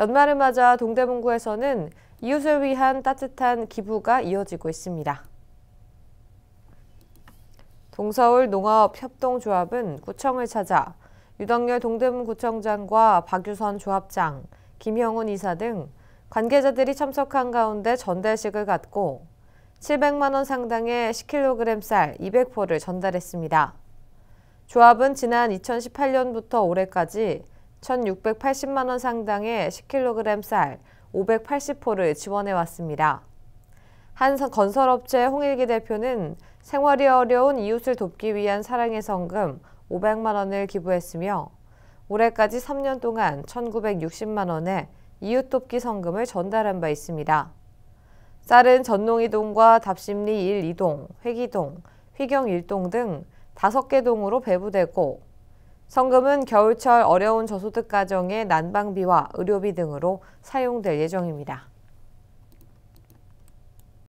연말을 맞아 동대문구에서는 이웃을 위한 따뜻한 기부가 이어지고 있습니다. 동서울 농업협동조합은 구청을 찾아 유덕열 동대문구청장과 박유선 조합장, 김형훈 이사 등 관계자들이 참석한 가운데 전달식을 갖고 700만 원 상당의 10kg 쌀 200포를 전달했습니다. 조합은 지난 2018년부터 올해까지 1,680만 원 상당의 10kg 쌀 580포를 지원해 왔습니다. 한 건설업체 홍일기 대표는 생활이 어려운 이웃을 돕기 위한 사랑의 성금 500만 원을 기부했으며 올해까지 3년 동안 1,960만 원의 이웃 돕기 성금을 전달한 바 있습니다. 쌀은 전농이동과 답심리 1, 2동, 회기동, 휘경 1동 등 5개 동으로 배부되고 성금은 겨울철 어려운 저소득 가정의 난방비와 의료비 등으로 사용될 예정입니다.